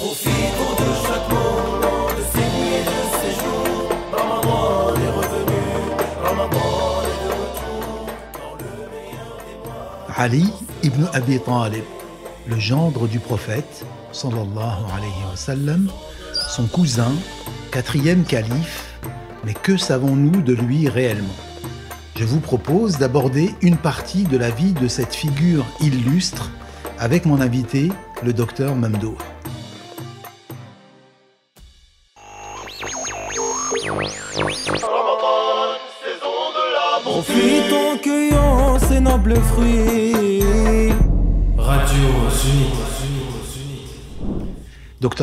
le Ali ibn Abi Talib, le gendre du prophète, sallallahu alayhi wa son cousin, quatrième calife, mais que savons-nous de lui réellement Je vous propose d'aborder une partie de la vie de cette figure illustre avec mon invité, le docteur Mamdo.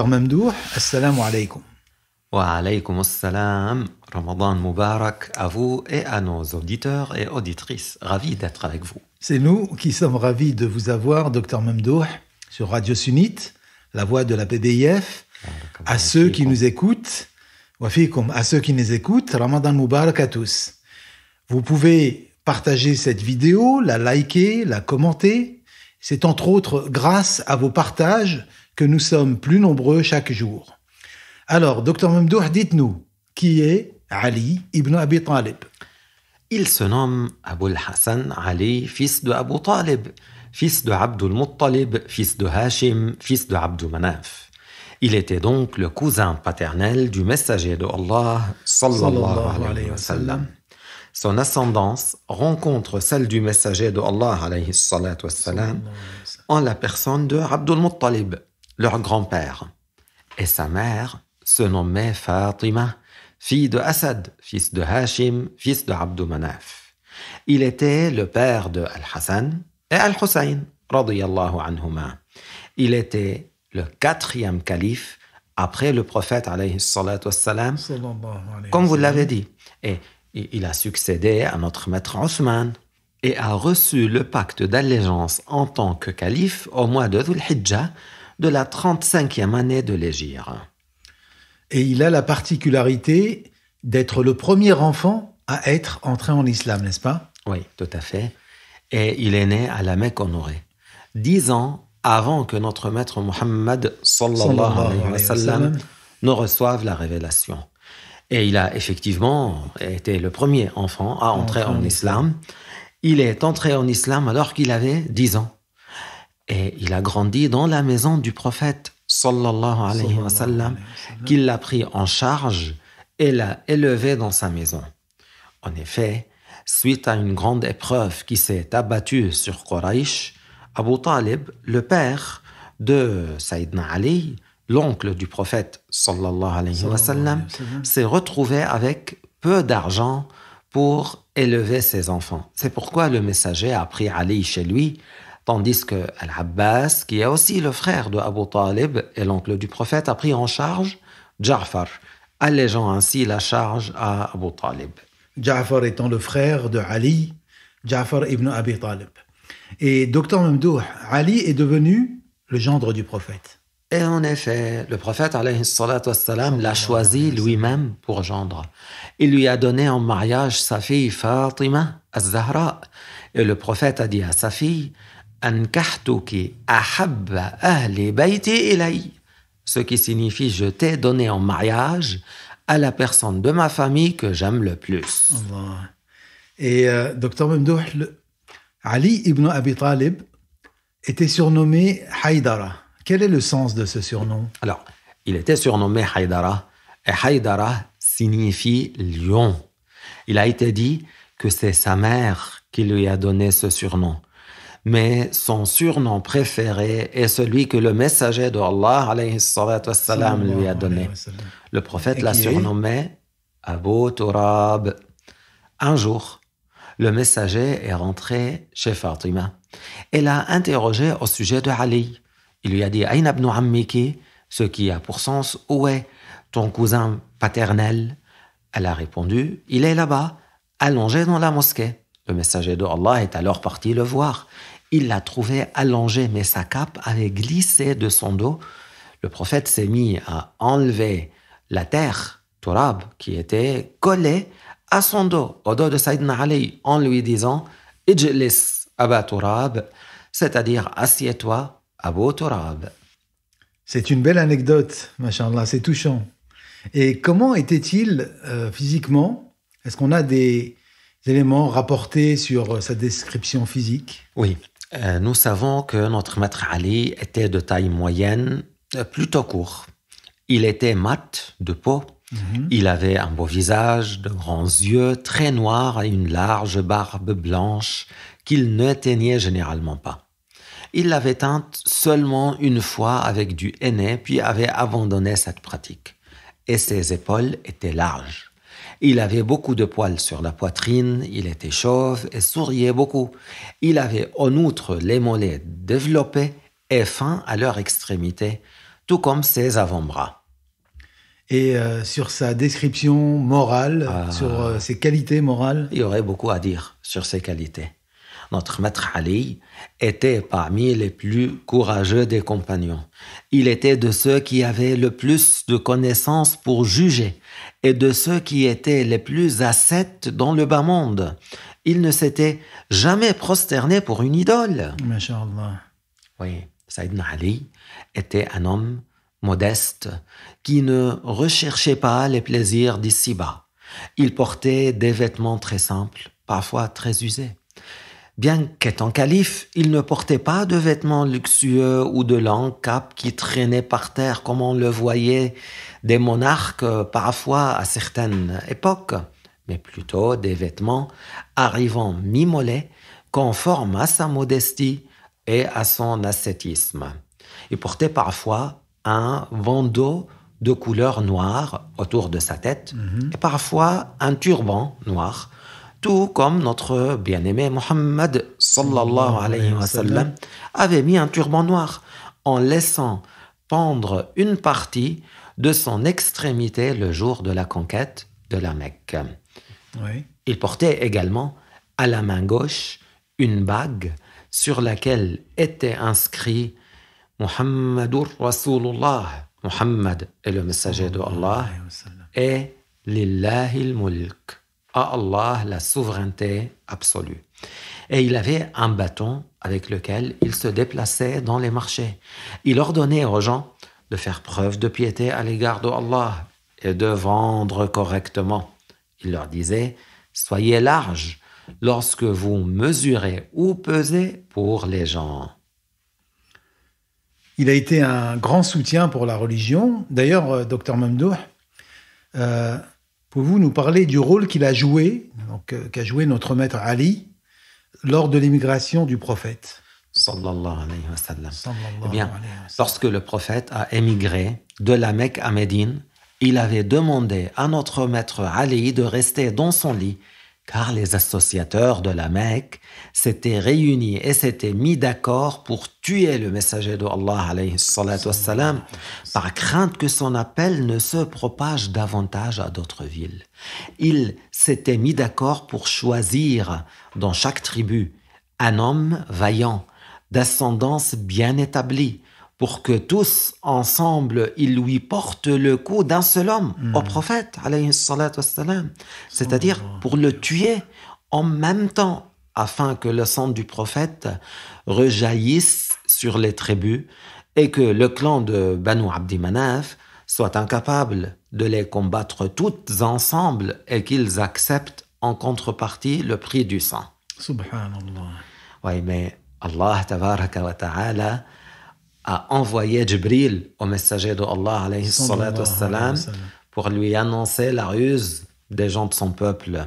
Mamdouh, assalamu alaikum. Wa alaikum assalam, ramadan Mubarak, à vous et à nos auditeurs et auditrices. Ravi d'être avec vous. C'est nous qui sommes ravis de vous avoir, docteur Mamdouh, sur Radio Sunnite, la voix de la PDIF. À ceux qui nous écoutent, à ceux qui nous écoutent, Ramadan Mubarak à tous. Vous pouvez partager cette vidéo, la liker, la commenter. C'est entre autres grâce à vos partages que nous sommes plus nombreux chaque jour. Alors, docteur Mamdouh, dites-nous, qui est Ali ibn Abi Talib Il se nomme Abul Hassan Ali, fils de Abu Talib, fils de Abdul Muttalib, fils de Hashim, fils de Abdul Manaf. Il était donc le cousin paternel du messager de Allah, alayhi wa sallam son ascendance rencontre celle du messager de Allah en la personne de Abdul Muttalib, leur grand-père. Et sa mère se nommait Fatima, fille de Assad, fils de Hashim, fils de Abdou Manaf. Il était le père de Al-Hassan et Al-Hussein, anhuma. Il était le quatrième calife après le prophète, alayhi wassalam, comme vous l'avez dit. Et il a succédé à notre maître Othman et a reçu le pacte d'allégeance en tant que calife au mois de Dhul-Hijjah, de la 35e année de l'Égir. Et il a la particularité d'être le premier enfant à être entré en islam, n'est-ce pas Oui, tout à fait. Et il est né à la Mecque honorée, dix ans avant que notre maître Mohammed ne reçoive la révélation. Et il a effectivement été le premier enfant à entrer en, islam. Il est entré en islam alors qu'il avait dix ans. Et il a grandi dans la maison du prophète, sallallahu alayhi wa sallam, qui l'a pris en charge et l'a élevé dans sa maison. En effet, suite à une grande épreuve qui s'est abattue sur Quraysh, Abu Talib, le père de Sayyidina Ali, l'oncle du prophète sallallahu alayhi wa sallam, s'est retrouvé avec peu d'argent pour élever ses enfants. C'est pourquoi le messager a pris Ali chez lui Tandis que Al-Abbas, qui est aussi le frère de Abu Talib et l'oncle du prophète, a pris en charge Ja'far, allégeant ainsi la charge à Abu Talib. Ja'far étant le frère de Ali, Ja'far ibn Abi Talib. Et docteur Mamdouh, Ali est devenu le gendre du prophète. Et en effet, le prophète l'a choisi lui-même pour gendre. Il lui a donné en mariage sa fille Fatima, Az-Zahra. Et le prophète a dit à sa fille, ce qui signifie je t'ai donné en mariage à la personne de ma famille que j'aime le plus. Et euh, docteur Mamdouh, Ali ibn Abi Talib était surnommé Haïdara. Quel est le sens de ce surnom Alors, il était surnommé Haïdara. Et Haïdara signifie lion. Il a été dit que c'est sa mère qui lui a donné ce surnom mais son surnom préféré est celui que le messager de Allah lui a donné. Le prophète l'a surnommé Abu Turab. Un jour, le messager est rentré chez Fatima Elle a interrogé au sujet de Ali. Il lui a dit Aïn ibn Ammiki, ce qui a pour sens Où est ton cousin paternel Elle a répondu Il est là-bas, allongé dans la mosquée. Le messager de Allah est alors parti le voir il l'a trouvait allongé, mais sa cape avait glissé de son dos. Le prophète s'est mis à enlever la terre, Turab, qui était collée à son dos, au dos de Saïd Ali, en lui disant Ijlis Abba Turab c'est-à-dire assieds-toi, beau Turab ». C'est une belle anecdote, là c'est touchant. Et comment était-il euh, physiquement Est-ce qu'on a des éléments rapportés sur euh, sa description physique Oui, euh, nous savons que notre maître Ali était de taille moyenne, euh, plutôt court. Il était mat de peau. Mhm. Il avait un beau visage, de grands yeux, très noirs et une large barbe blanche qu'il ne teignait généralement pas. Il l'avait teinte seulement une fois avec du henné, puis avait abandonné cette pratique. Et ses épaules étaient larges. Il avait beaucoup de poils sur la poitrine, il était chauve et souriait beaucoup. Il avait en outre les mollets développés et fins à leur extrémité, tout comme ses avant-bras. Et euh, sur sa description morale, ah. sur euh, ses qualités morales Il y aurait beaucoup à dire sur ses qualités. Notre maître Ali était parmi les plus courageux des compagnons. Il était de ceux qui avaient le plus de connaissances pour juger et de ceux qui étaient les plus ascètes dans le bas monde. il ne s'était jamais prosterné pour une idole. Masha'Allah. Oui, Saïd Ali était un homme modeste qui ne recherchait pas les plaisirs d'ici-bas. Il portait des vêtements très simples, parfois très usés. Bien qu'étant calife, il ne portait pas de vêtements luxueux ou de longs capes qui traînaient par terre comme on le voyait des monarques euh, parfois à certaines époques, mais plutôt des vêtements arrivant mi-mollet, conformes à sa modestie et à son ascétisme. Il portait parfois un bandeau de couleur noire autour de sa tête mhm. et parfois un turban noir tout comme notre bien-aimé Mohammed sallallahu alayhi wa avait mis un turban noir en laissant pendre une partie de son extrémité le jour de la conquête de la Mecque. Il portait également à la main gauche une bague sur laquelle était inscrit Muhammadur Rasulullah. Muhammad est le messager de Allah et Lillahi mulk à Allah la souveraineté absolue. Et il avait un bâton avec lequel il se déplaçait dans les marchés. Il ordonnait aux gens de faire preuve de piété à l'égard d'Allah et de vendre correctement. Il leur disait, soyez larges lorsque vous mesurez ou pesez pour les gens. Il a été un grand soutien pour la religion. D'ailleurs, euh, docteur Mamdouh, euh, vous nous parlez du rôle qu'il a joué, euh, qu'a joué notre maître Ali, lors de l'émigration du prophète Sallallahu alayhi wa eh bien, lorsque le prophète a émigré de la Mecque à Médine, il avait demandé à notre maître Ali de rester dans son lit car les associateurs de la Mecque s'étaient réunis et s'étaient mis d'accord pour tuer le messager de Allah par crainte que son appel ne se propage davantage à d'autres villes. Ils s'étaient mis d'accord pour choisir dans chaque tribu un homme vaillant, d'ascendance bien établie, pour que tous ensemble, ils lui portent le coup d'un seul homme, hmm. au prophète, c'est-à-dire oh. pour le tuer en même temps, afin que le sang du prophète rejaillisse sur les tribus et que le clan de Banu Abdi Manaf soit incapable de les combattre toutes ensemble et qu'ils acceptent en contrepartie le prix du sang. Subhanallah. Oui, mais Allah, wa ta'ala, a envoyé Jibril au messager de Allah pour lui annoncer la ruse des gens de son peuple.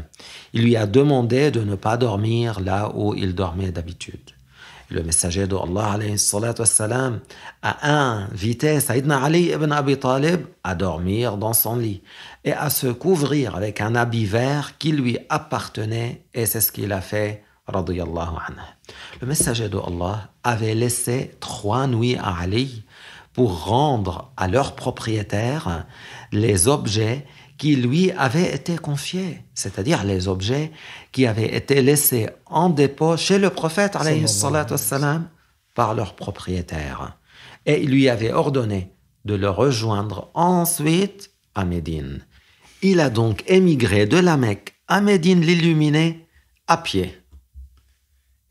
Il lui a demandé de ne pas dormir là où il dormait d'habitude. Le messager de Allah a invité Sayyidina Ali ibn Abi Talib à dormir dans son lit et à se couvrir avec un habit vert qui lui appartenait et c'est ce qu'il a fait le messager de Allah avait laissé trois nuits à Ali pour rendre à leur propriétaire les objets qui lui avaient été confiés, c'est-à-dire les objets qui avaient été laissés en dépôt chez le prophète par leur propriétaire. Et il lui avait ordonné de le rejoindre ensuite à Médine. Il a donc émigré de la Mecque à Médine l'illuminé à pied.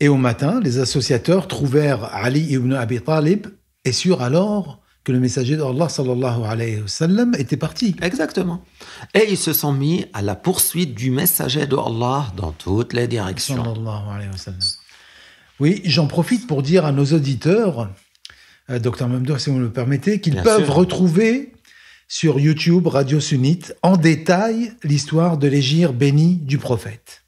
Et au matin, les associateurs trouvèrent Ali ibn Abi Talib et surent alors que le messager d'Allah sallallahu alayhi wa sallam était parti. Exactement. Et ils se sont mis à la poursuite du messager d'Allah dans toutes les directions. Sallallahu alayhi wa sallam. Oui, j'en profite pour dire à nos auditeurs, euh, docteur Mamdouh, si vous me le permettez, qu'ils peuvent retrouver sur YouTube Radio Sunnite en détail l'histoire de l'égir béni du prophète.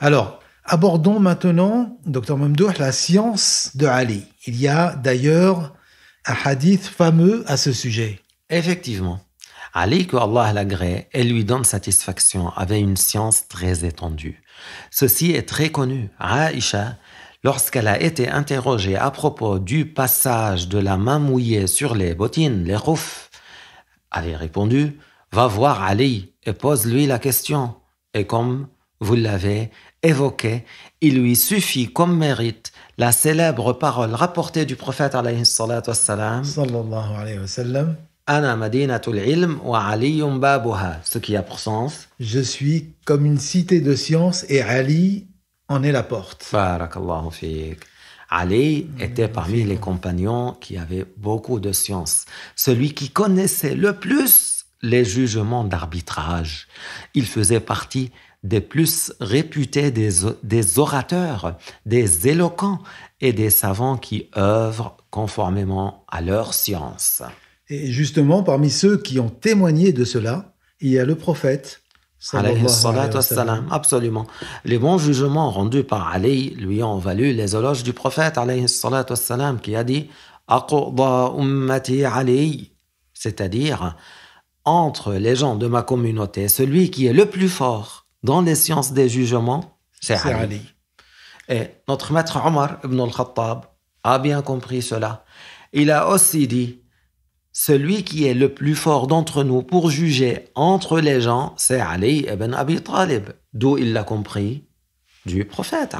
Alors, Abordons maintenant, docteur Mamdouh, la science de Ali. Il y a d'ailleurs un hadith fameux à ce sujet. Effectivement. Ali, que Allah l'agrée et lui donne satisfaction, avait une science très étendue. Ceci est très connu. Aïcha, lorsqu'elle a été interrogée à propos du passage de la main mouillée sur les bottines, les roufs, avait répondu Va voir Ali et pose-lui la question. Et comme vous l'avez évoqué, il lui suffit comme mérite la célèbre parole rapportée du prophète alayhi salatu wassalam. Sallallahu alayhi wa sallam. Ana madinatul ilm wa babuha. Ce qui a pour sens. Je suis comme une cité de science et Ali en est la porte. Barakallahu Ali était parmi les compagnons qui avaient beaucoup de science. Celui qui connaissait le plus les jugements d'arbitrage. Il faisait partie des plus réputés des, orateurs, des éloquents et des savants qui œuvrent conformément à leur science. Et justement, parmi ceux qui ont témoigné de cela, il y a le prophète. Alayhi absolument. Les bons jugements rendus par Ali lui ont valu les éloges du prophète, alayhi qui a dit ummati Ali, c'est-à-dire entre les gens de ma communauté, celui qui est le plus fort dans les sciences des jugements, c'est Ali. Et notre maître Omar ibn al-Khattab a bien compris cela. Il a aussi dit, celui qui est le plus fort d'entre nous pour juger entre les gens, c'est Ali ibn Abi Talib. D'où il l'a compris du prophète,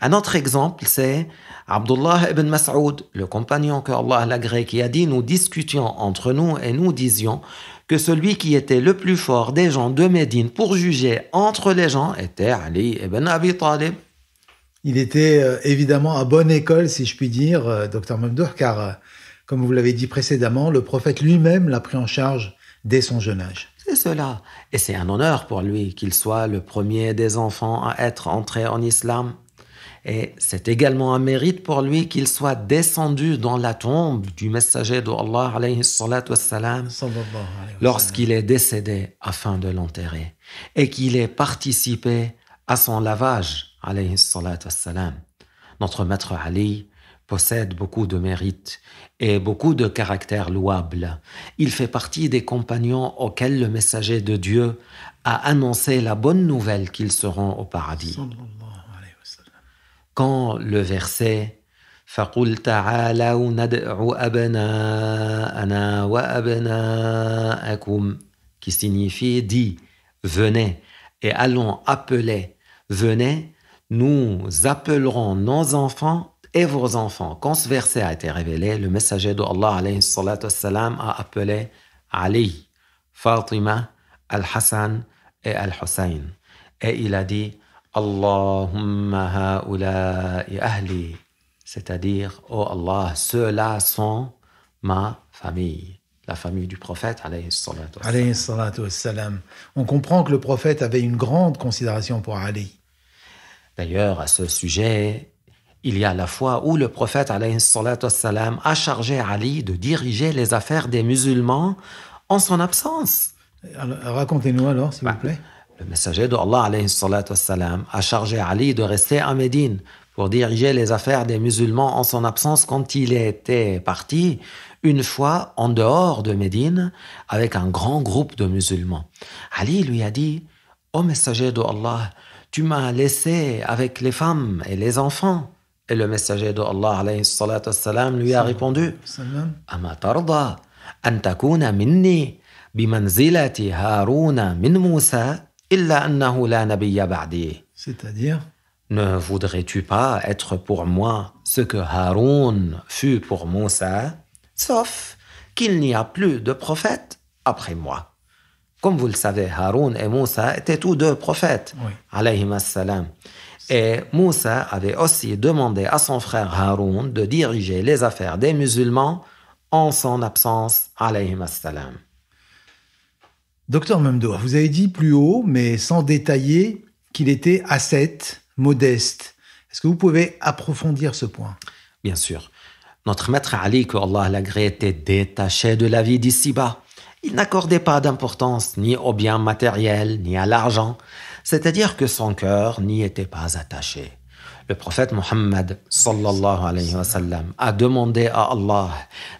Un autre exemple, c'est Abdullah ibn Masoud, le compagnon que Allah l'agrée, qui a dit, nous discutions entre nous et nous disions, que celui qui était le plus fort des gens de Médine pour juger entre les gens était Ali ibn Abi Talib. Il était euh, évidemment à bonne école, si je puis dire, euh, docteur Mamdour, car, euh, comme vous l'avez dit précédemment, le prophète lui-même l'a pris en charge dès son jeune âge. C'est cela. Et c'est un honneur pour lui qu'il soit le premier des enfants à être entré en islam. Et c'est également un mérite pour lui qu'il soit descendu dans la tombe du messager de lorsqu'il est décédé afin de l'enterrer et qu'il ait participé à son lavage Notre maître Ali possède beaucoup de mérites et beaucoup de caractères louables. Il fait partie des compagnons auxquels le messager de Dieu a annoncé la bonne nouvelle qu'ils seront au paradis quand le verset qui signifie dit venez et allons appeler venez nous appellerons nos enfants et vos enfants quand ce verset a été révélé le messager de Allah a appelé Ali Fatima Al-Hassan et Al-Hussein et il a dit Allahumma c'est-à-dire, oh Allah, ceux-là sont ma famille, la famille du prophète, alayhi On comprend que le prophète avait une grande considération pour Ali. D'ailleurs, à ce sujet, il y a la fois où le prophète, alayhi salatu a chargé Ali de diriger les affaires des musulmans en son absence. Racontez-nous alors, s'il vous bah, plaît. Le messager de Allah a chargé Ali de rester à Médine pour diriger les affaires des musulmans en son absence quand il était parti une fois en dehors de Médine avec un grand groupe de musulmans. Ali lui a dit Ô messager de Allah, tu m'as laissé avec les femmes et les enfants. Et le messager de Allah lui a répondu Ama tarda an takuna minni بمنزلة Haruna min موسى. C'est-à-dire Ne voudrais-tu pas être pour moi ce que Haroun fut pour Moussa, sauf qu'il n'y a plus de prophète après moi Comme vous le savez, Haroun et Moussa étaient tous deux prophètes, oui. Et Moussa avait aussi demandé à son frère Haroun de diriger les affaires des musulmans en son absence, assalam Docteur Memdo, vous avez dit plus haut, mais sans détailler, qu'il était ascète, modeste. Est-ce que vous pouvez approfondir ce point Bien sûr. Notre maître Ali, qu'Allah Allah l'agré, était détaché de la vie d'ici-bas. Il n'accordait pas d'importance ni aux biens matériels, ni à l'argent, c'est-à-dire que son cœur n'y était pas attaché. Le prophète Mohammed a demandé à Allah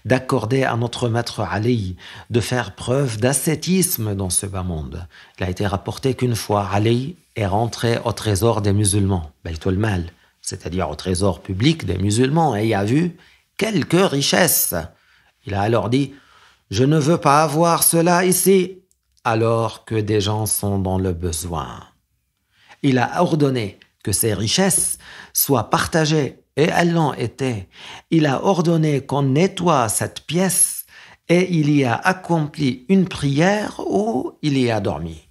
d'accorder à notre maître Ali de faire preuve d'ascétisme dans ce bas monde. Il a été rapporté qu'une fois Ali est rentré au trésor des musulmans, Mal, c'est-à-dire au trésor public des musulmans, et il a vu quelques richesses. Il a alors dit Je ne veux pas avoir cela ici, alors que des gens sont dans le besoin. Il a ordonné que richesses soient partagées, et elles l'ont été. Il a ordonné qu'on nettoie cette pièce, et il y a accompli une prière où il y a dormi.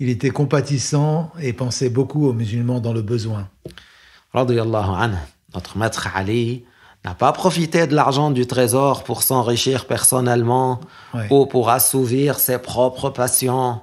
Il était compatissant et pensait beaucoup aux musulmans dans le besoin. Notre maître Ali n'a pas profité de l'argent du trésor pour s'enrichir personnellement ou pour assouvir ses propres passions.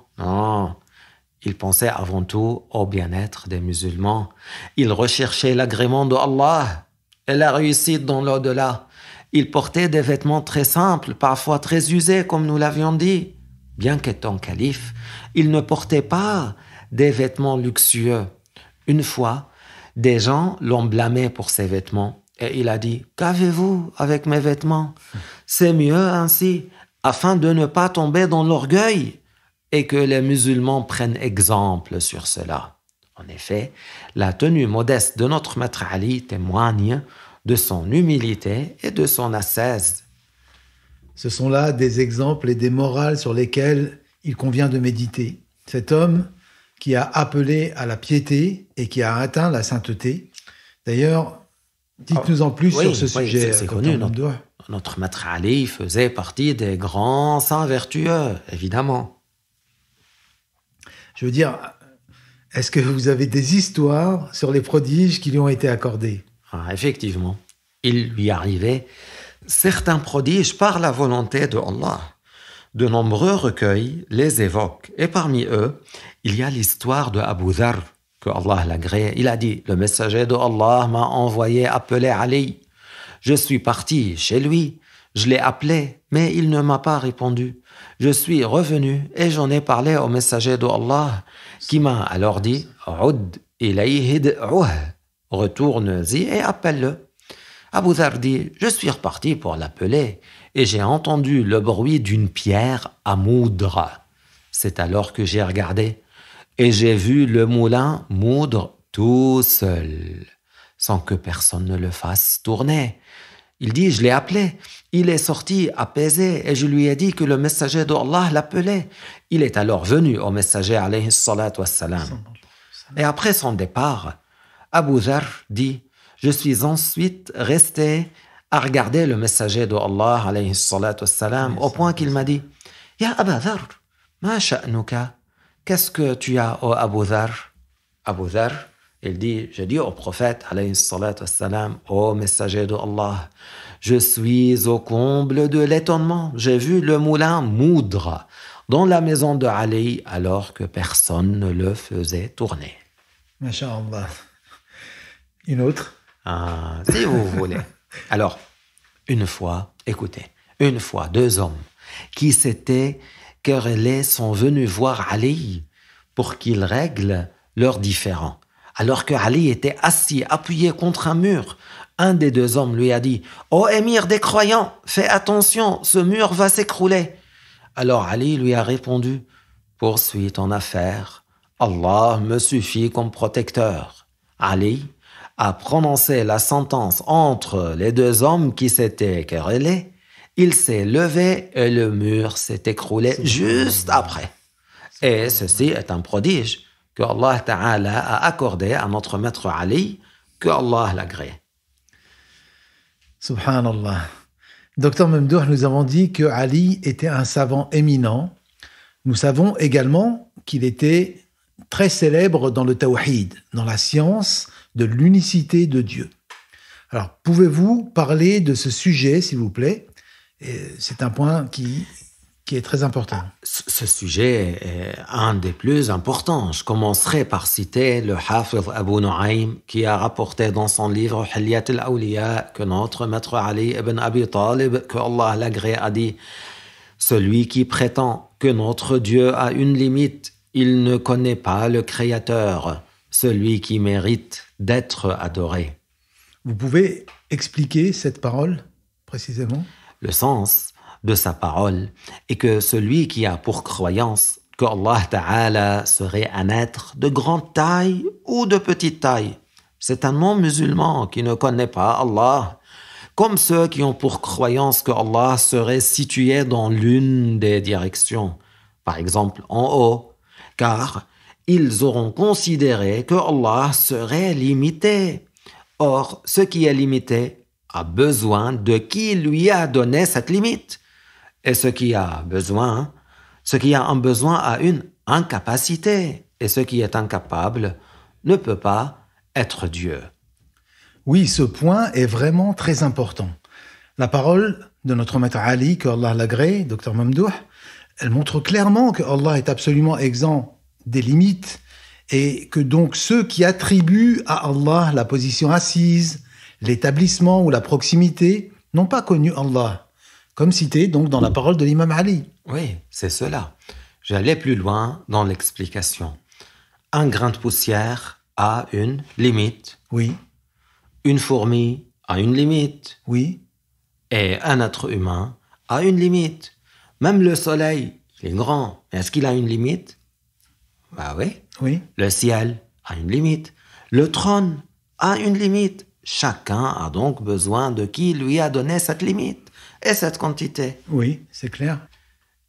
Il pensait avant tout au bien-être des musulmans. Il recherchait l'agrément de Allah et la réussite dans l'au-delà. Il portait des vêtements très simples, parfois très usés, comme nous l'avions dit. Bien qu'étant calife, il ne portait pas des vêtements luxueux. Une fois, des gens l'ont blâmé pour ses vêtements et il a dit Qu'avez-vous avec mes vêtements C'est mieux ainsi, afin de ne pas tomber dans l'orgueil et que les musulmans prennent exemple sur cela. En effet, la tenue modeste de notre maître Ali témoigne de son humilité et de son ascèse. Ce sont là des exemples et des morales sur lesquels il convient de méditer. Cet homme qui a appelé à la piété et qui a atteint la sainteté. D'ailleurs, dites-nous en plus ah, sur ce sujet. notre maître Ali faisait partie des grands saints vertueux, évidemment. Je veux dire, est-ce que vous avez des histoires sur les prodiges qui lui ont été accordés ah, Effectivement, il lui arrivait certains prodiges par la volonté de Allah. De nombreux recueils les évoquent, et parmi eux, il y a l'histoire de Abu que Allah l'agrée. Il a dit Le messager de Allah m'a envoyé appeler Ali. Je suis parti chez lui je l'ai appelé, mais il ne m'a pas répondu. Je suis revenu et j'en ai parlé au messager d'Allah, qui m'a alors dit retournez retourne-y et appelle-le. Abu Dhar dit Je suis reparti pour l'appeler et j'ai entendu le bruit d'une pierre à moudre. C'est alors que j'ai regardé et j'ai vu le moulin moudre tout seul, sans que personne ne le fasse tourner. Il dit, je l'ai appelé. Il est sorti apaisé et je lui ai dit que le messager d'Allah l'appelait. Il est alors venu au messager alayhi wassalam. Et après son départ, Abu Zar dit, je suis ensuite resté à regarder le messager d'Allah, Allah alayhi wassalam, au point qu'il m'a dit, Ya Abu Zar ma sha'nuka? Qu'est-ce que tu as, au Abu Zar Abu Zar il dit, J'ai dit au prophète, alayhi « ô messager de Allah, je suis au comble de l'étonnement. J'ai vu le moulin moudre dans la maison de Ali alors que personne ne le faisait tourner. Masha'Allah. Une autre ah, Si vous voulez. Alors, une fois, écoutez, une fois, deux hommes qui s'étaient querellés sont venus voir Ali pour qu'il règle leurs différends alors que Ali était assis, appuyé contre un mur. Un des deux hommes lui a dit Ô oh, émir des croyants, fais attention, ce mur va s'écrouler. Alors Ali lui a répondu Poursuis ton affaire, Allah me suffit comme protecteur. Ali a prononcé la sentence entre les deux hommes qui s'étaient querellés. Il s'est levé et le mur s'est écroulé juste après. Et ceci est un prodige que Allah Ta'ala a accordé à notre maître Ali, que Allah l'agrée. Subhanallah. Docteur Memdouh, nous avons dit que Ali était un savant éminent. Nous savons également qu'il était très célèbre dans le tawhid, dans la science de l'unicité de Dieu. Alors, pouvez-vous parler de ce sujet, s'il vous plaît C'est un point qui qui est très important. Ah, ce sujet est un des plus importants. Je commencerai par citer le Hafiz Abu Nu'aym qui a rapporté dans son livre Hilyat al-Awliya que notre maître Ali ibn Abi Talib, que Allah l'agré, a dit Celui qui prétend que notre Dieu a une limite, il ne connaît pas le Créateur, celui qui mérite d'être adoré. Vous pouvez expliquer cette parole précisément Le sens de sa parole et que celui qui a pour croyance que Allah Ta'ala serait un être de grande taille ou de petite taille, c'est un non-musulman qui ne connaît pas Allah, comme ceux qui ont pour croyance que Allah serait situé dans l'une des directions, par exemple en haut, car ils auront considéré que Allah serait limité. Or, ce qui est limité a besoin de qui lui a donné cette limite. Et ce qui a besoin, ce qui a un besoin a une incapacité. Et ce qui est incapable ne peut pas être Dieu. Oui, ce point est vraiment très important. La parole de notre maître Ali, que Allah l'agrée, docteur Mamdouh, elle montre clairement que Allah est absolument exempt des limites et que donc ceux qui attribuent à Allah la position assise, l'établissement ou la proximité n'ont pas connu Allah comme cité donc dans la mm. parole de l'imam Ali. Oui, c'est cela. J'allais plus loin dans l'explication. Un grain de poussière a une limite. Oui. Une fourmi a une limite. Oui. Et un être humain a une limite. Même le soleil, est grand. Est-ce qu'il a une limite Bah oui. Oui. Le ciel a une limite. Le trône a une limite. Chacun a donc besoin de qui lui a donné cette limite cette quantité. Oui, c'est clair.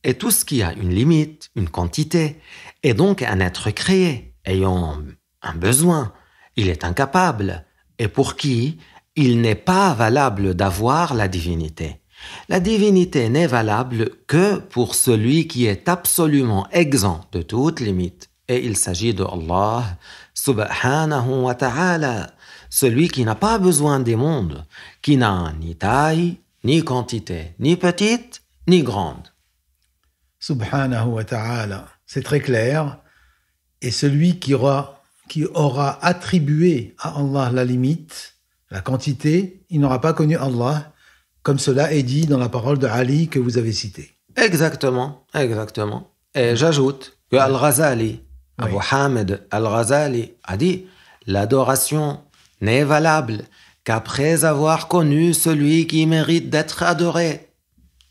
Et tout ce qui a une limite, une quantité, est donc un être créé, ayant un besoin. Il est incapable, et pour qui il n'est pas valable d'avoir la divinité. La divinité n'est valable que pour celui qui est absolument exempt de toute limite. Et il s'agit de Allah, subhanahu wa ta'ala, celui qui n'a pas besoin des mondes, qui n'a ni taille, ni quantité, ni petite, ni grande. Subhanahu wa ta'ala, c'est très clair. Et celui qui aura, attribué à Allah la limite, la quantité, il n'aura pas connu Allah, comme cela est dit dans la parole de Ali que vous avez citée. Exactement, exactement. Et j'ajoute que Al-Ghazali, Abu Hamid Al-Ghazali, a dit L'adoration n'est valable après avoir connu celui qui mérite d'être adoré,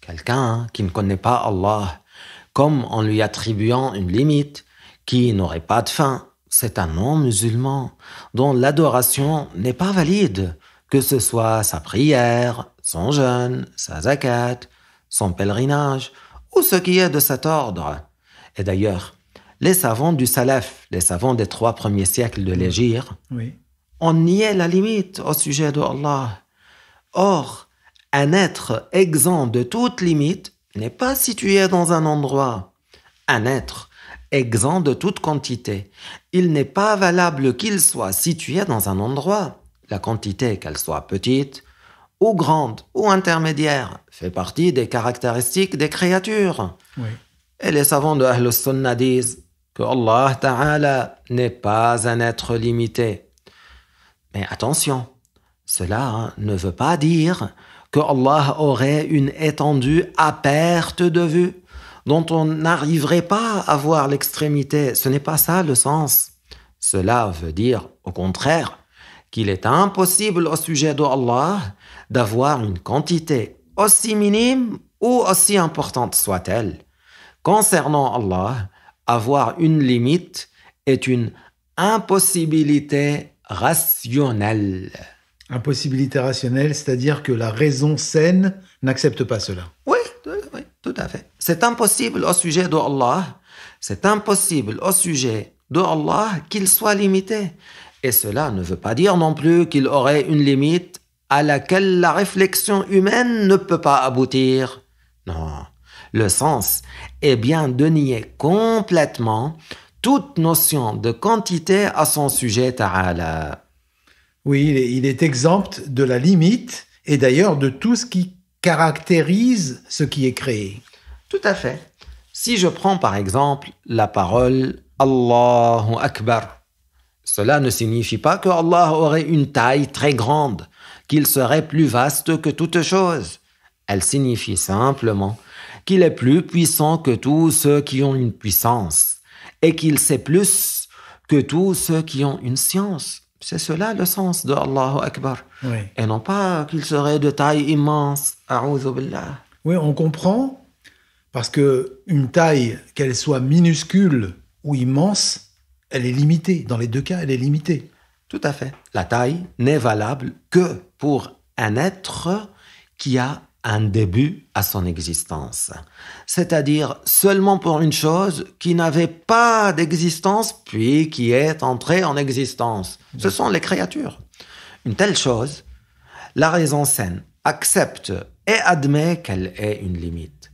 quelqu'un hein, qui ne connaît pas Allah, comme en lui attribuant une limite, qui n'aurait pas de fin, c'est un non-musulman dont l'adoration n'est pas valide, que ce soit sa prière, son jeûne, sa zakat, son pèlerinage, ou ce qui est de cet ordre. Et d'ailleurs, les savants du Salaf, les savants des trois premiers siècles de l'Égir, on niait la limite au sujet de Allah. Or, un être exempt de toute limite n'est pas situé dans un endroit. Un être exempt de toute quantité. Il n'est pas valable qu'il soit situé dans un endroit. La quantité, qu'elle soit petite ou grande ou intermédiaire, fait partie des caractéristiques des créatures. Et les savants de Ahl-Sunnah disent que Allah Ta'ala n'est pas un être limité. Mais attention, cela hein, ne veut pas dire que Allah aurait une étendue à perte de vue, dont on n'arriverait pas à voir l'extrémité. Ce n'est pas ça le sens. Cela veut dire, au contraire, qu'il est impossible au sujet de d'avoir une quantité aussi minime ou aussi importante soit-elle. Concernant Allah, avoir une limite est une impossibilité rationnel. Impossibilité rationnelle, c'est-à-dire que la raison saine n'accepte pas cela. Oui, tout à fait. C'est impossible au sujet de C'est impossible au sujet de Allah qu'il soit limité. Et cela ne veut pas dire non plus qu'il aurait une limite à laquelle la réflexion humaine ne peut pas aboutir. Non, le sens est bien de nier complètement toute notion de quantité à son sujet Ta'ala. Oui, il est, il est exempt de la limite et d'ailleurs de tout ce qui caractérise ce qui est créé. Tout à fait. Si je prends par exemple la parole Allahu Akbar, cela ne signifie pas que Allah aurait une taille très grande, qu'il serait plus vaste que toute chose. Elle signifie simplement qu'il est plus puissant que tous ceux qui ont une puissance et qu'il sait plus que tous ceux qui ont une science. C'est cela le sens de Allahu Akbar. Et non pas qu'il serait de taille immense. Billah. Oui, on comprend parce que une taille, qu'elle soit minuscule ou immense, elle est limitée. Dans les deux cas, elle est limitée. Tout à fait. La taille n'est valable que pour un être qui a un début à son existence. C'est-à-dire seulement pour une chose qui n'avait pas d'existence puis qui est entrée en existence. Ce sont les créatures. Une telle chose, la raison saine accepte et admet qu'elle est une limite.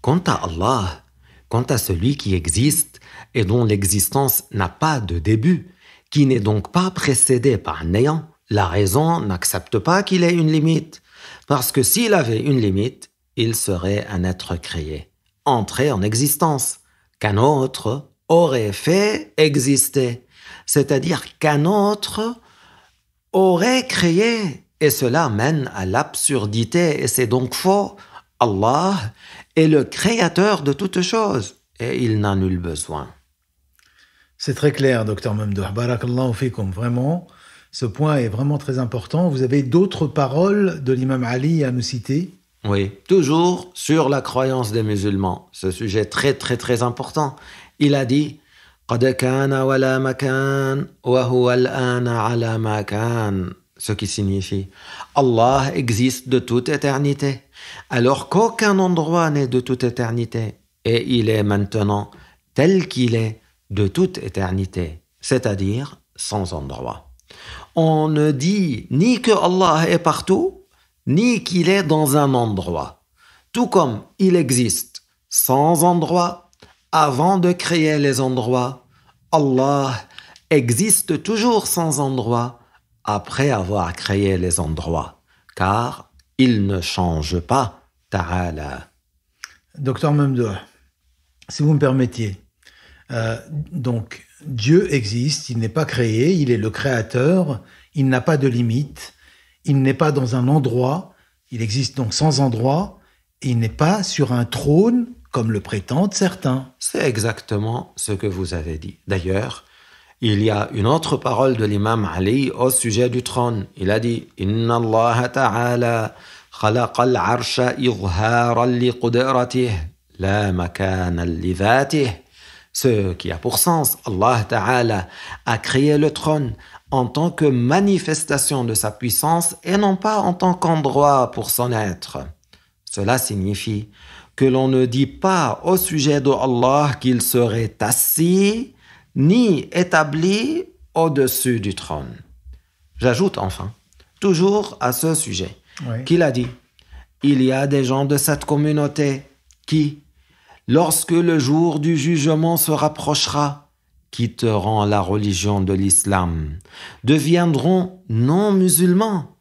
Quant à Allah, quant à celui qui existe et dont l'existence n'a pas de début, qui n'est donc pas précédé par un néant, la raison n'accepte pas qu'il ait une limite. Parce que s'il avait une limite, il serait un être créé, entré en existence, qu'un autre aurait fait exister. C'est-à-dire qu'un autre aurait créé. Et cela mène à l'absurdité et c'est donc faux. Allah est le créateur de toutes choses et il n'a nul besoin. C'est très clair, docteur Mamdouh. Barakallahu fikum. Vraiment, ce point est vraiment très important. Vous avez d'autres paroles de l'imam Ali à nous citer Oui, toujours sur la croyance des musulmans. Ce sujet très très très important. Il a dit ce qui signifie Allah existe de toute éternité, alors qu'aucun endroit n'est de toute éternité, et il est maintenant tel qu'il est de toute éternité, c'est-à-dire sans endroit. On ne dit ni que Allah est partout, ni qu'il est dans un endroit. Tout comme il existe sans endroit, avant de créer les endroits, Allah existe toujours sans endroit après avoir créé les endroits, car il ne change pas, Ta'ala. Docteur Memdoua, si vous me permettiez, euh, donc Dieu existe, il n'est pas créé, il est le créateur, il n'a pas de limite, il n'est pas dans un endroit, il existe donc sans endroit, il n'est pas sur un trône comme le prétendent certains. C'est exactement ce que vous avez dit. D'ailleurs, il y a une autre parole de l'imam Ali au sujet du trône. Il a dit Inna Allah ta'ala خلق li إظهارا la لا li لذاته ce qui a pour sens, Allah Ta'ala a créé le trône en tant que manifestation de sa puissance et non pas en tant qu'endroit pour son être. Cela signifie que l'on ne dit pas au sujet de Allah qu'il serait assis ni établi au-dessus du trône. J'ajoute enfin, toujours à ce sujet, qu'il a dit, il y a des gens de cette communauté qui, lorsque le jour du jugement se rapprochera, quitteront la religion de l'islam, deviendront non musulmans.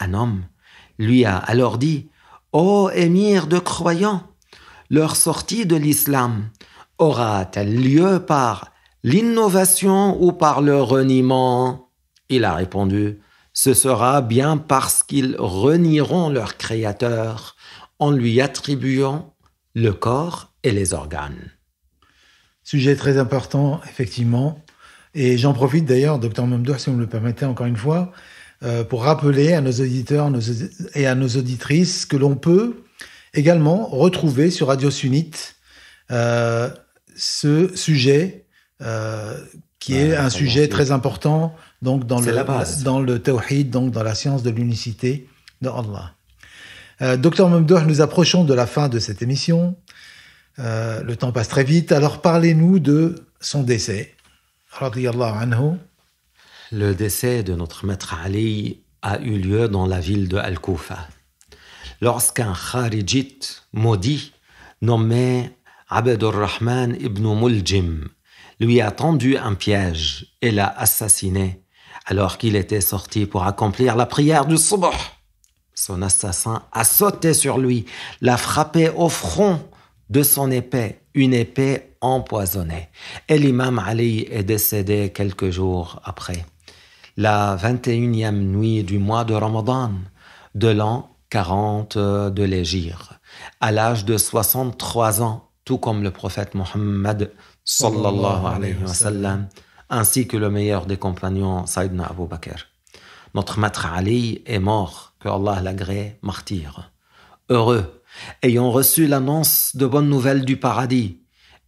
Un homme lui a alors dit, Ô émir de croyants, leur sortie de l'islam aura-t-elle lieu par l'innovation ou par le reniement Il a répondu, ce sera bien parce qu'ils renieront leur Créateur en lui attribuant le corps les organes. Sujet très important, effectivement. Et j'en profite d'ailleurs, docteur Mamdouh, si vous me le permettez encore une fois, euh, pour rappeler à nos auditeurs et à nos auditrices que l'on peut également retrouver sur Radio Sunnite euh, ce sujet euh, qui bah, est un sujet très important donc dans le dans le tawhid, donc dans la science de l'unicité de Allah. Docteur Mamdouh, nous approchons de la fin de cette émission. Euh, le temps passe très vite. Alors parlez-nous de son décès. Anhu. Le décès de notre maître Ali a eu lieu dans la ville de Al-Kufa. Lorsqu'un Kharijit maudit nommé Abdur Rahman ibn Muljim lui a tendu un piège et l'a assassiné alors qu'il était sorti pour accomplir la prière du Subh. Son assassin a sauté sur lui, l'a frappé au front de son épée, une épée empoisonnée. Et l'imam Ali est décédé quelques jours après, la 21e nuit du mois de Ramadan de l'an 40 de l'Égir, à l'âge de 63 ans, tout comme le prophète Mohammed ainsi que le meilleur des compagnons, Saïdna Abu Bakr. Notre maître Ali est mort, que Allah l'agrée, martyr. Heureux ayant reçu l'annonce de bonnes nouvelles du paradis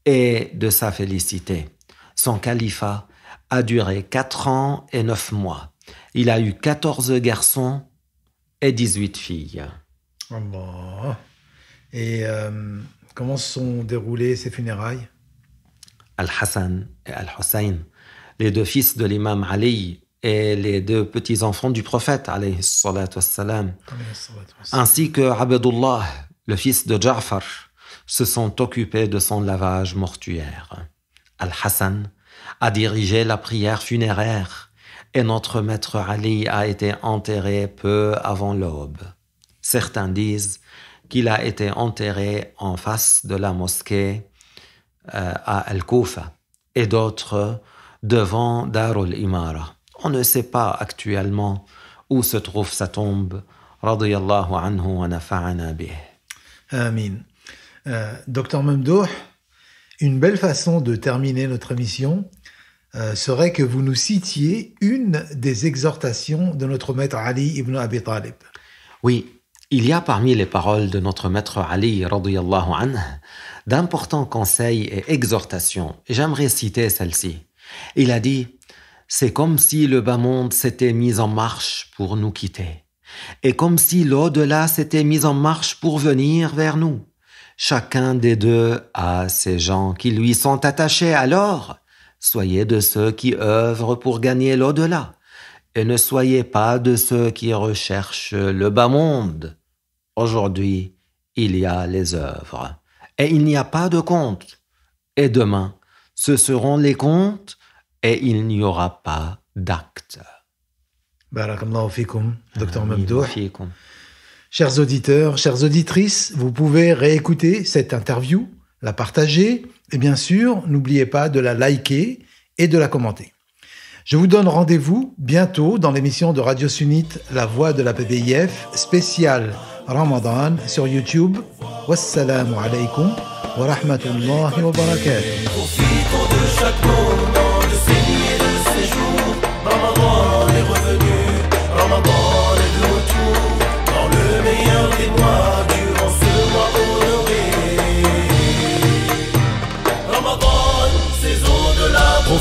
et de sa félicité. Son califat a duré quatre ans et neuf mois. Il a eu 14 garçons et 18 filles. Allah. Oh, et euh, comment se sont déroulées ces funérailles Al-Hassan et Al-Hussein, les deux fils de l'imam Ali et les deux petits-enfants du prophète, alayhi salatu ainsi que Abdullah, le fils de Ja'far, se sont occupés de son lavage mortuaire. Al-Hassan a dirigé la prière funéraire et notre maître Ali a été enterré peu avant l'aube. Certains disent qu'il a été enterré en face de la mosquée euh, à al kufa et d'autres devant Darul Imara. On ne sait pas actuellement où se trouve sa tombe. anhu wa nafa'ana bih. Amin. Euh, docteur Memdouh, une belle façon de terminer notre émission euh, serait que vous nous citiez une des exhortations de notre maître Ali ibn Abi Talib. Oui, il y a parmi les paroles de notre maître Ali anhu d'importants conseils et exhortations. J'aimerais citer celle-ci. Il a dit C'est comme si le bas monde s'était mis en marche pour nous quitter et comme si l'au-delà s'était mis en marche pour venir vers nous. Chacun des deux a ses gens qui lui sont attachés, alors soyez de ceux qui œuvrent pour gagner l'au-delà, et ne soyez pas de ceux qui recherchent le bas monde. Aujourd'hui, il y a les œuvres, et il n'y a pas de comptes. Et demain, ce seront les comptes, et il n'y aura pas d'actes. Barakallahu fikum, docteur Mabdouh. Chers auditeurs, chères auditrices, vous pouvez réécouter cette interview, la partager et bien sûr, n'oubliez pas de la liker et de la commenter. Je vous donne rendez-vous bientôt dans l'émission de Radio Sunnite La Voix de la PBIF spéciale Ramadan sur YouTube. Wassalamu alaikum wa rahmatullahi wa barakatuh.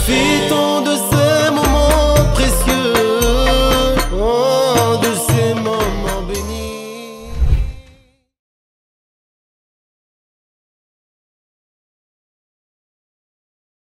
fit ton